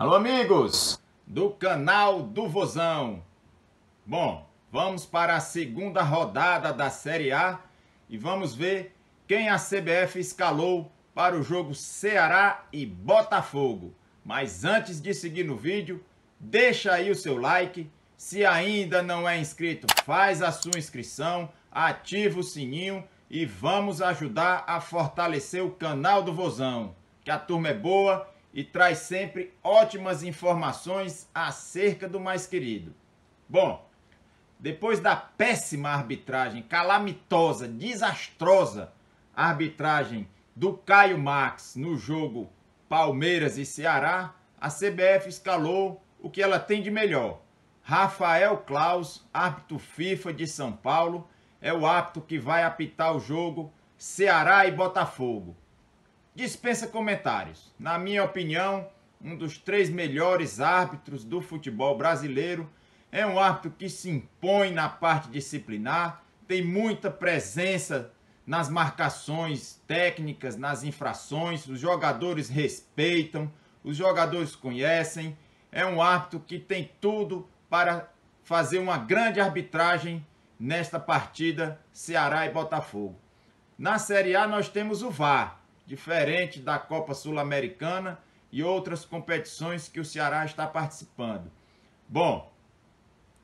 Alô, amigos do canal do Vozão. Bom, vamos para a segunda rodada da Série A e vamos ver quem a CBF escalou para o jogo Ceará e Botafogo. Mas antes de seguir no vídeo, deixa aí o seu like. Se ainda não é inscrito, faz a sua inscrição, ativa o sininho e vamos ajudar a fortalecer o canal do Vozão. Que a turma é boa e traz sempre ótimas informações acerca do mais querido. Bom, depois da péssima arbitragem, calamitosa, desastrosa arbitragem do Caio Max no jogo Palmeiras e Ceará, a CBF escalou o que ela tem de melhor. Rafael Claus, árbitro FIFA de São Paulo, é o árbitro que vai apitar o jogo Ceará e Botafogo dispensa comentários. Na minha opinião, um dos três melhores árbitros do futebol brasileiro. É um árbitro que se impõe na parte disciplinar, tem muita presença nas marcações técnicas, nas infrações, os jogadores respeitam, os jogadores conhecem. É um árbitro que tem tudo para fazer uma grande arbitragem nesta partida Ceará e Botafogo. Na Série A nós temos o VAR, diferente da Copa Sul-Americana e outras competições que o Ceará está participando. Bom,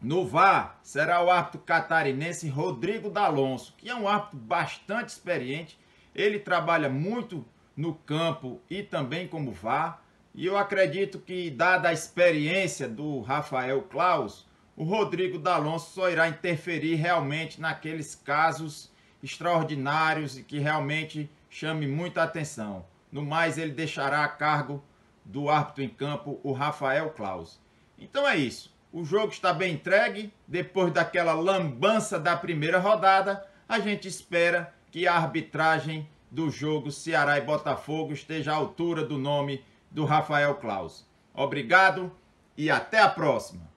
no VAR será o árbitro catarinense Rodrigo D'Alonso, que é um árbitro bastante experiente. Ele trabalha muito no campo e também como VAR. E eu acredito que, dada a experiência do Rafael Claus, o Rodrigo D'Alonso só irá interferir realmente naqueles casos extraordinários e que realmente chame muita atenção. No mais, ele deixará a cargo do árbitro em campo, o Rafael Claus. Então é isso. O jogo está bem entregue. Depois daquela lambança da primeira rodada, a gente espera que a arbitragem do jogo Ceará e Botafogo esteja à altura do nome do Rafael Claus. Obrigado e até a próxima!